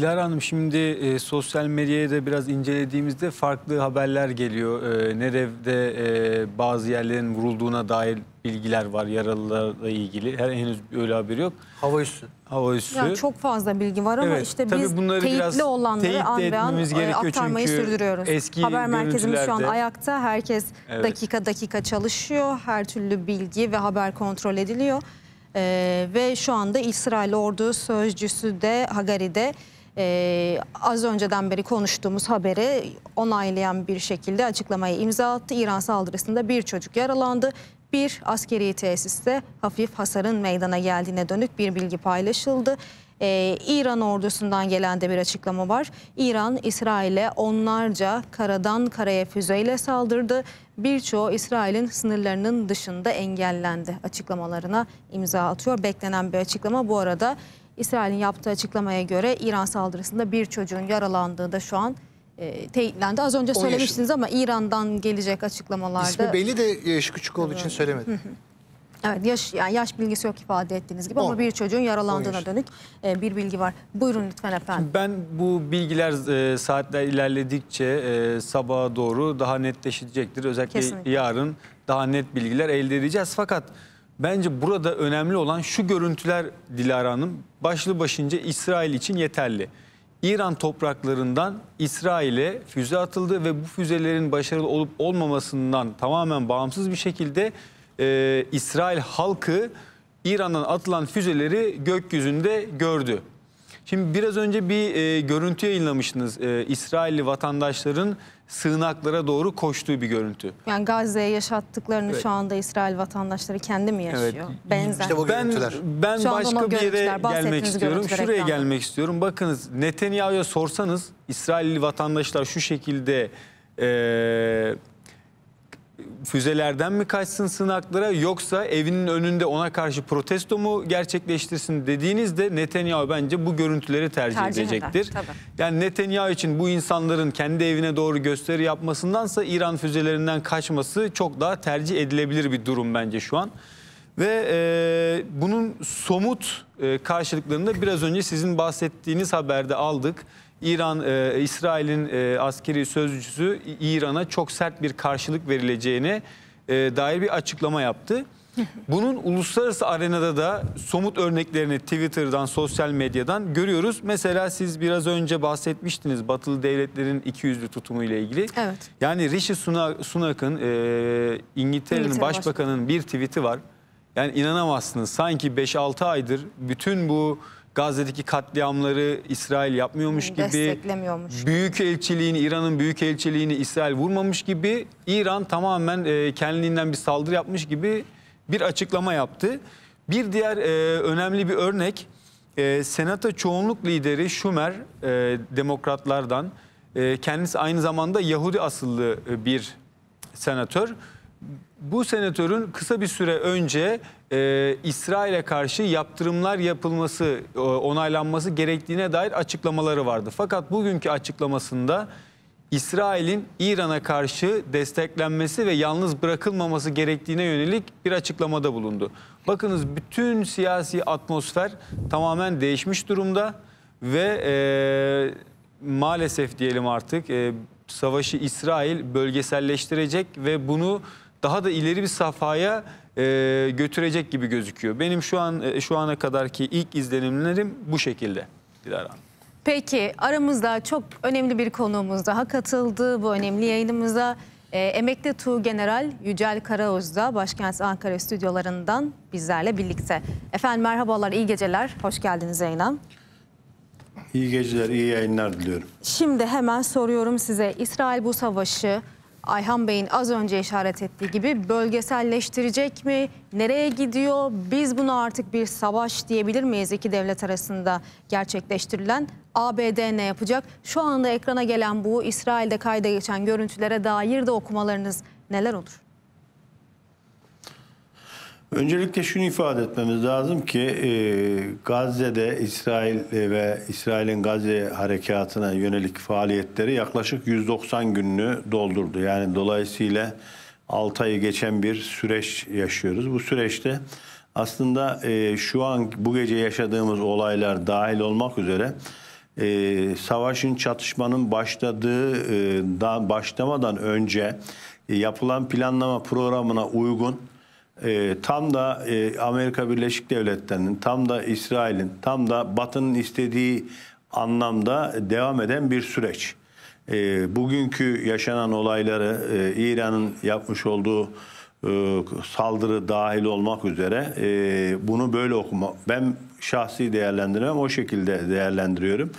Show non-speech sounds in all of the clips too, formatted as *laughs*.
Dilara Hanım şimdi e, sosyal medyayı da biraz incelediğimizde farklı haberler geliyor. E, Nerev'de e, bazı yerlerin vurulduğuna dair bilgiler var yaralılarla ilgili. Her henüz öyle haber yok. Hava üssü. Hava üssü. Yani çok fazla bilgi var ama evet, işte biz teyitli biraz olanları teyit an be an e, aktarmayı çünkü sürdürüyoruz. Eski Haber merkezimiz şu an ayakta. Herkes evet. dakika dakika çalışıyor. Her türlü bilgi ve haber kontrol ediliyor. Ee, ve şu anda İsrail ordu sözcüsü de Hagari'de e, az önceden beri konuştuğumuz haberi onaylayan bir şekilde açıklamayı imza attı. İran saldırısında bir çocuk yaralandı. Bir askeri tesiste hafif hasarın meydana geldiğine dönük bir bilgi paylaşıldı. Ee, İran ordusundan gelen de bir açıklama var. İran, İsrail'e onlarca karadan karaya füzeyle saldırdı. Birçoğu İsrail'in sınırlarının dışında engellendi açıklamalarına imza atıyor. Beklenen bir açıklama bu arada İsrail'in yaptığı açıklamaya göre İran saldırısında bir çocuğun yaralandığı da şu an e, teyitlendi. Az önce söylemiştiniz ama İran'dan gelecek açıklamalarda... İsmi belli de yaşı küçük olduğu için söylemedim. Evet yaş, yani yaş bilgisi yok ifade ettiğiniz gibi ama bir çocuğun yaralandığına dönük e, bir bilgi var. Buyurun lütfen efendim. ben bu bilgiler e, saatler ilerledikçe e, sabaha doğru daha netleşecektir. Özellikle Kesinlikle. yarın daha net bilgiler elde edeceğiz. Fakat... Bence burada önemli olan şu görüntüler Dilara Hanım başlı başınca İsrail için yeterli. İran topraklarından İsrail'e füze atıldı ve bu füzelerin başarılı olup olmamasından tamamen bağımsız bir şekilde e, İsrail halkı İran'dan atılan füzeleri gökyüzünde gördü. Şimdi biraz önce bir e, görüntü yayınlamıştınız. E, İsrailli vatandaşların sığınaklara doğru koştuğu bir görüntü. Yani Gazze'ye yaşattıklarını evet. şu anda İsrail vatandaşları kendi mi yaşıyor? Evet. Benzer. İşte bu Ben, ben şu başka bir yere gelmek istiyorum. Şuraya gelmek istiyorum. Bakınız Netanyahu'ya sorsanız İsrailli vatandaşlar şu şekilde... E, füzelerden mi kaçsın sınaklara yoksa evinin önünde ona karşı protesto mu gerçekleştirsin dediğinizde Netanyahu bence bu görüntüleri tercih, tercih edecektir. Eder, Yani Netanyahu için bu insanların kendi evine doğru gösteri yapmasındansa İran füzelerinden kaçması çok daha tercih edilebilir bir durum bence şu an. Ve e, bunun somut e, karşılıklarını da biraz önce sizin bahsettiğiniz haberde aldık. İran, e, İsrail'in e, askeri sözcüsü İran'a çok sert bir karşılık verileceğine e, dair bir açıklama yaptı. *laughs* Bunun uluslararası arenada da somut örneklerini Twitter'dan, sosyal medyadan görüyoruz. Mesela siz biraz önce bahsetmiştiniz batılı devletlerin ikiyüzlü tutumu ile ilgili. Evet. Yani Rishi Sunak'ın, e, İngiltere'nin başbakanının bir tweet'i var. Yani inanamazsınız sanki 5-6 aydır bütün bu Gazze'deki katliamları İsrail yapmıyormuş hmm, gibi, büyük elçiliğini İran'ın büyük elçiliğini İsrail vurmamış gibi İran tamamen e, kendiliğinden bir saldırı yapmış gibi bir açıklama yaptı. Bir diğer e, önemli bir örnek e, Senata çoğunluk lideri Schumer e, demokratlardan e, kendisi aynı zamanda Yahudi asıllı e, bir senatör bu senatörün kısa bir süre önce e, İsrail'e karşı yaptırımlar yapılması, e, onaylanması gerektiğine dair açıklamaları vardı. Fakat bugünkü açıklamasında İsrail'in İran'a karşı desteklenmesi ve yalnız bırakılmaması gerektiğine yönelik bir açıklamada bulundu. Bakınız bütün siyasi atmosfer tamamen değişmiş durumda ve e, maalesef diyelim artık e, savaşı İsrail bölgeselleştirecek ve bunu daha da ileri bir safhaya e, götürecek gibi gözüküyor. Benim şu an e, şu ana kadarki ilk izlenimlerim bu şekilde. Dilara Peki aramızda çok önemli bir konuğumuz daha katıldı bu önemli yayınımıza. E, emekli Tuğ General Yücel Karaoz da başkent Ankara stüdyolarından bizlerle birlikte. Efendim merhabalar, iyi geceler. Hoş geldiniz yayına. İyi geceler, iyi yayınlar diliyorum. Şimdi hemen soruyorum size. İsrail bu savaşı Ayhan Bey'in az önce işaret ettiği gibi bölgeselleştirecek mi? Nereye gidiyor? Biz bunu artık bir savaş diyebilir miyiz İki devlet arasında gerçekleştirilen? ABD ne yapacak? Şu anda ekrana gelen bu İsrail'de kayda geçen görüntülere dair de okumalarınız neler olur? Öncelikle şunu ifade etmemiz lazım ki e, Gazze'de İsrail e, ve İsrail'in Gazze harekatına yönelik faaliyetleri yaklaşık 190 gününü doldurdu. Yani dolayısıyla 6 ayı geçen bir süreç yaşıyoruz. Bu süreçte aslında e, şu an bu gece yaşadığımız olaylar dahil olmak üzere e, savaşın çatışmanın başladığı e, da, başlamadan önce e, yapılan planlama programına uygun e, tam da e, Amerika Birleşik Devletleri'nin, tam da İsrail'in, tam da Batı'nın istediği anlamda devam eden bir süreç. E, bugünkü yaşanan olayları e, İran'ın yapmış olduğu e, saldırı dahil olmak üzere e, bunu böyle okuma. Ben şahsi değerlendirmem o şekilde değerlendiriyorum.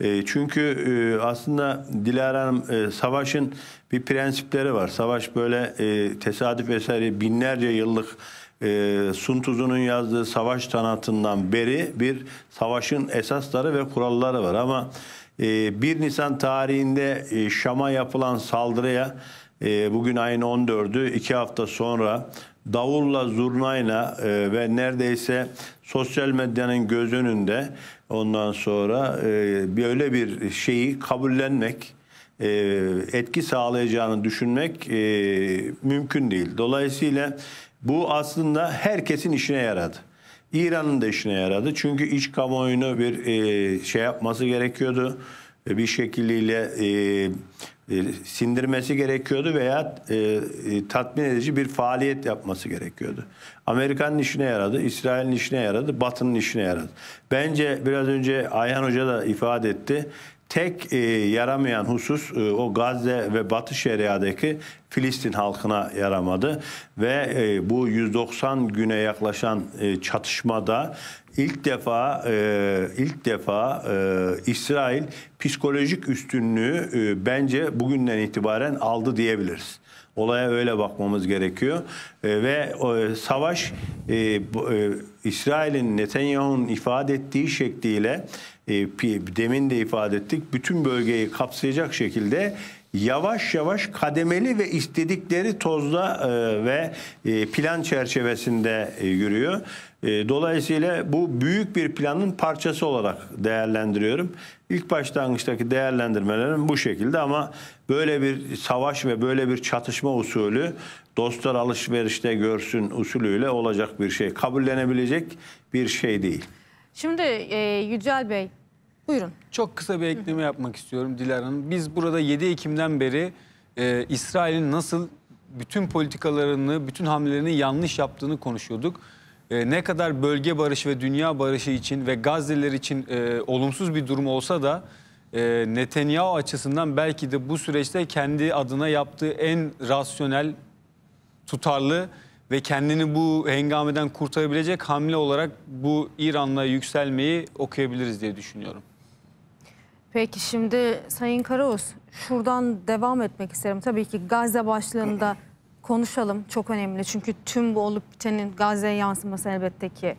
E, çünkü e, aslında Dilara Hanım e, savaşın bir prensipleri var. Savaş böyle e, tesadüf eseri binlerce yıllık e, Sun Tzu'nun yazdığı savaş sanatından beri bir savaşın esasları ve kuralları var. Ama e, 1 Nisan tarihinde e, Şam'a yapılan saldırıya e, bugün ayın 14'ü iki hafta sonra davulla, zurnayla e, ve neredeyse sosyal medyanın göz önünde ondan sonra e, böyle bir şeyi kabullenmek e, etki sağlayacağını düşünmek e, mümkün değil. Dolayısıyla bu aslında herkesin işine yaradı. İran'ın da işine yaradı. Çünkü iç kamuoyunu bir e, şey yapması gerekiyordu. E, bir şekilde e, e, sindirmesi gerekiyordu veya e, e, tatmin edici bir faaliyet yapması gerekiyordu. Amerika'nın işine yaradı, İsrail'in işine yaradı, Batı'nın işine yaradı. Bence biraz önce Ayhan Hoca da ifade etti. Tek e, yaramayan husus e, o Gazze ve Batı Şeria'daki Filistin halkına yaramadı ve e, bu 190 güne yaklaşan e, çatışmada ilk defa e, ilk defa e, İsrail psikolojik üstünlüğü e, bence bugünden itibaren aldı diyebiliriz. Olaya öyle bakmamız gerekiyor. E, ve e, savaş e, e, İsrail'in Netanyahu'nun ifade ettiği şekliyle e, demin de ifade ettik bütün bölgeyi kapsayacak şekilde yavaş yavaş kademeli ve istedikleri tozda e, ve e, plan çerçevesinde e, yürüyor. Dolayısıyla bu büyük bir planın parçası olarak değerlendiriyorum. İlk başlangıçtaki değerlendirmelerim bu şekilde ama böyle bir savaş ve böyle bir çatışma usulü dostlar alışverişte görsün usulüyle olacak bir şey. Kabullenebilecek bir şey değil. Şimdi e, Yücel Bey Buyurun. Çok kısa bir ekleme yapmak istiyorum Dilara Hanım. Biz burada 7 Ekim'den beri e, İsrail'in nasıl bütün politikalarını, bütün hamlelerini yanlış yaptığını konuşuyorduk. E, ne kadar bölge barışı ve dünya barışı için ve Gazze'ler için e, olumsuz bir durum olsa da e, Netanyahu açısından belki de bu süreçte kendi adına yaptığı en rasyonel, tutarlı ve kendini bu hengameden kurtarabilecek hamle olarak bu İran'la yükselmeyi okuyabiliriz diye düşünüyorum. Peki şimdi Sayın Karaoğuz şuradan devam etmek isterim. Tabii ki Gazze başlığında konuşalım çok önemli. Çünkü tüm bu olup bitenin Gazze'ye yansıması elbette ki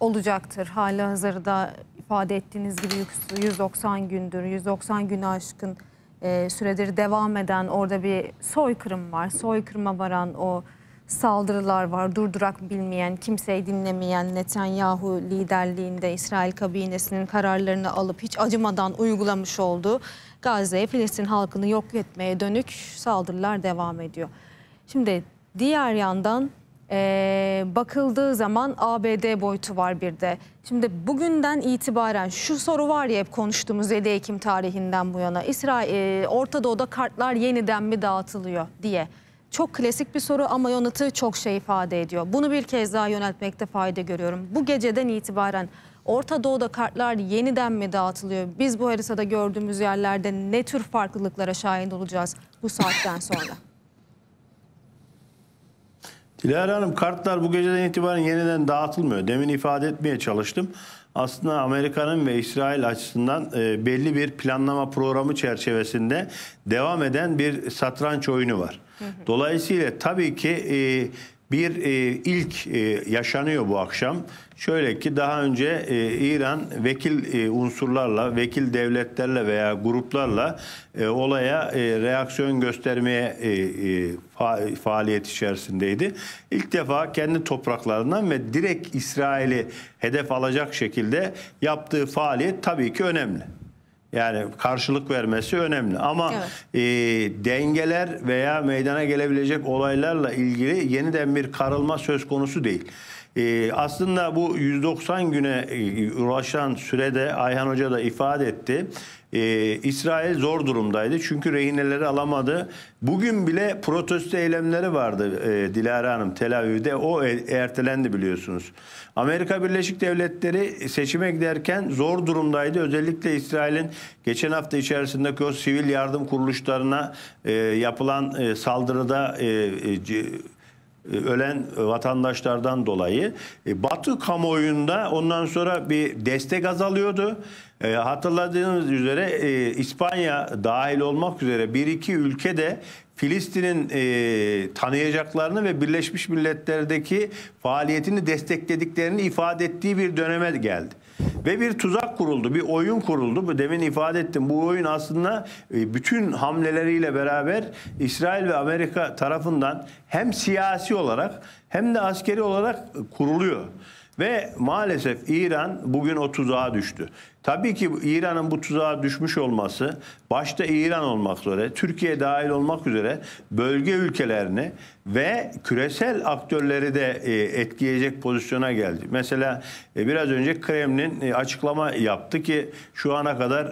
olacaktır. Hali hazırda ifade ettiğiniz gibi 190 gündür, 190 gün aşkın e, süredir devam eden orada bir soykırım var. Soykırıma varan o saldırılar var. Durdurak bilmeyen, kimseyi dinlemeyen Netanyahu liderliğinde İsrail kabinesinin kararlarını alıp hiç acımadan uygulamış olduğu Gazze'ye Filistin halkını yok etmeye dönük saldırılar devam ediyor. Şimdi diğer yandan ee, bakıldığı zaman ABD boyutu var bir de. Şimdi bugünden itibaren şu soru var ya hep konuştuğumuz 7 Ekim tarihinden bu yana. İsrail, e, Orta Doğu'da kartlar yeniden mi dağıtılıyor diye. Çok klasik bir soru ama yanıtı çok şey ifade ediyor. Bunu bir kez daha yöneltmekte fayda görüyorum. Bu geceden itibaren Orta Doğu'da kartlar yeniden mi dağıtılıyor? Biz bu haritada gördüğümüz yerlerde ne tür farklılıklara şahit olacağız bu saatten sonra? *laughs* Dilara Hanım kartlar bu geceden itibaren yeniden dağıtılmıyor. Demin ifade etmeye çalıştım. Aslında Amerika'nın ve İsrail açısından e, belli bir planlama programı çerçevesinde devam eden bir satranç oyunu var. Dolayısıyla tabii ki e, bir e, ilk e, yaşanıyor bu akşam. Şöyle ki daha önce e, İran vekil e, unsurlarla, vekil devletlerle veya gruplarla e, olaya e, reaksiyon göstermeye e, e, fa faaliyet içerisindeydi. İlk defa kendi topraklarından ve direkt İsrail'i hedef alacak şekilde yaptığı faaliyet tabii ki önemli. Yani karşılık vermesi önemli. Ama evet. e, dengeler veya meydana gelebilecek olaylarla ilgili yeniden bir karılma söz konusu değil. Ee, aslında bu 190 güne e, ulaşan sürede Ayhan Hoca da ifade etti. Ee, İsrail zor durumdaydı çünkü rehineleri alamadı. Bugün bile protesto eylemleri vardı e, Dilara Hanım Tel Aviv'de. O e, ertelendi biliyorsunuz. Amerika Birleşik Devletleri seçime giderken zor durumdaydı. Özellikle İsrail'in geçen hafta içerisindeki o sivil yardım kuruluşlarına e, yapılan saldırıda e, ölen e, vatandaşlardan dolayı e, Batı kamuoyunda ondan sonra bir destek azalıyordu. Hatırladığınız üzere İspanya dahil olmak üzere bir iki ülke de Filistin'in e, tanıyacaklarını ve Birleşmiş Milletler'deki faaliyetini desteklediklerini ifade ettiği bir döneme geldi. Ve bir tuzak kuruldu, bir oyun kuruldu. Bu demin ifade ettim. Bu oyun aslında e, bütün hamleleriyle beraber İsrail ve Amerika tarafından hem siyasi olarak hem de askeri olarak kuruluyor. Ve maalesef İran bugün o tuzağa düştü. Tabii ki İran'ın bu tuzağa düşmüş olması başta İran olmak üzere, Türkiye dahil olmak üzere bölge ülkelerini ve küresel aktörleri de e, etkileyecek pozisyona geldi. Mesela e, biraz önce Kremlin e, açıklama yaptı ki şu ana kadar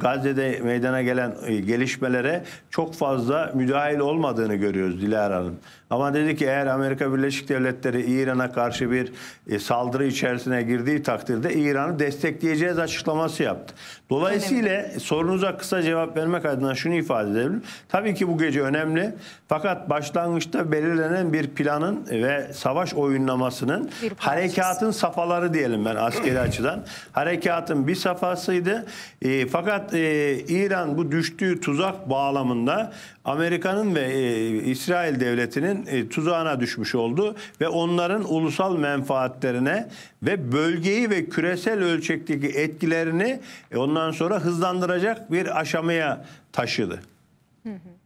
Gazze'de meydana gelen gelişmelere çok fazla müdahil olmadığını görüyoruz Dilara Hanım. Ama dedi ki eğer Amerika Birleşik Devletleri İran'a karşı bir saldırı içerisine girdiği takdirde İran'ı destekleyeceğiz açıklaması yaptı. Dolayısıyla önemli. sorunuza kısa cevap vermek adına şunu ifade edebilirim. Tabii ki bu gece önemli. Fakat başlangıçta belirlenen bir planın ve savaş oyunlamasının harekatın safaları diyelim ben askeri *clears throat* açıdan. Harekatın bir safhasıydı. E, fakat e, İran bu düştüğü tuzak bağlamında Amerika'nın ve e, İsrail devletinin e, tuzağına düşmüş oldu ve onların ulusal menfaatlerine ve bölgeyi ve küresel ölçekteki etkilerini e, ondan sonra hızlandıracak bir aşamaya taşıdı.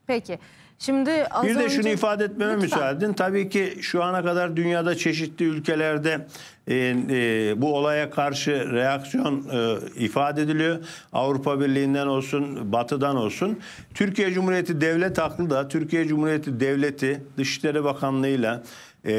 Peki. Şimdi az bir de önce... şunu ifade etmeme Lütfen. müsaaden. Tabii ki şu ana kadar dünyada çeşitli ülkelerde e, e, bu olaya karşı reaksiyon e, ifade ediliyor. Avrupa Birliği'nden olsun, Batı'dan olsun. Türkiye Cumhuriyeti devlet aklı da Türkiye Cumhuriyeti devleti Dışişleri Bakanlığı'yla e,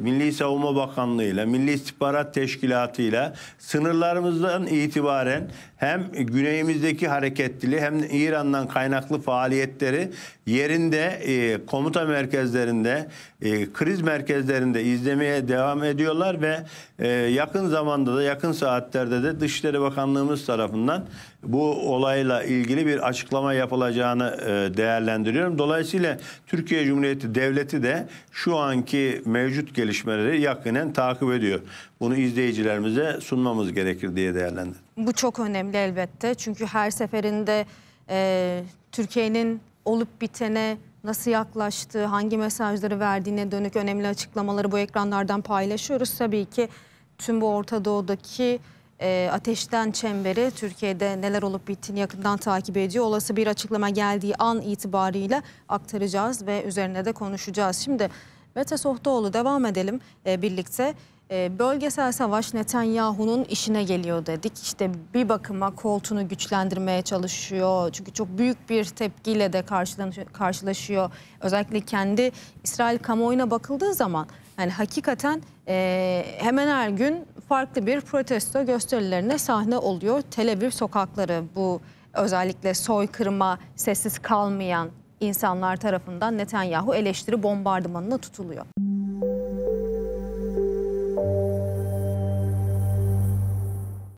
Milli Savunma Bakanlığı ile Milli İstihbarat Teşkilatı ile sınırlarımızdan itibaren hem güneyimizdeki hareketliliği hem İran'dan kaynaklı faaliyetleri yerinde e, komuta merkezlerinde e, kriz merkezlerinde izlemeye devam ediyorlar ve e, yakın zamanda da yakın saatlerde de Dışişleri Bakanlığımız tarafından bu olayla ilgili bir açıklama yapılacağını e, değerlendiriyorum. Dolayısıyla Türkiye Cumhuriyeti Devleti de şu anki mevcut gelişmeleri yakinen takip ediyor. Bunu izleyicilerimize sunmamız gerekir diye değerlendirdim. Bu çok önemli elbette. Çünkü her seferinde e, Türkiye'nin olup bitene nasıl yaklaştığı, hangi mesajları verdiğine dönük önemli açıklamaları bu ekranlardan paylaşıyoruz. Tabii ki tüm bu Orta Doğu'daki e, Ateşten Çemberi Türkiye'de neler olup bittiğini yakından takip ediyor. Olası bir açıklama geldiği an itibariyle aktaracağız ve üzerine de konuşacağız. Şimdi Mete Sohtoğlu devam edelim e, birlikte. Ee, bölgesel savaş Netanyahu'nun işine geliyor dedik. İşte bir bakıma koltuğunu güçlendirmeye çalışıyor. Çünkü çok büyük bir tepkiyle de karşılaşıyor. Özellikle kendi İsrail kamuoyuna bakıldığı zaman yani hakikaten e, hemen her gün farklı bir protesto gösterilerine sahne oluyor. Tel Aviv sokakları bu özellikle soykırma sessiz kalmayan insanlar tarafından Netanyahu eleştiri bombardımanına tutuluyor.